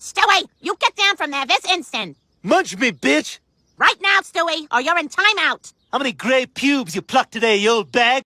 Stewie, you get down from there this instant. Munch me, bitch. Right now, Stewie, or you're in timeout. How many gray pubes you plucked today, you old bag?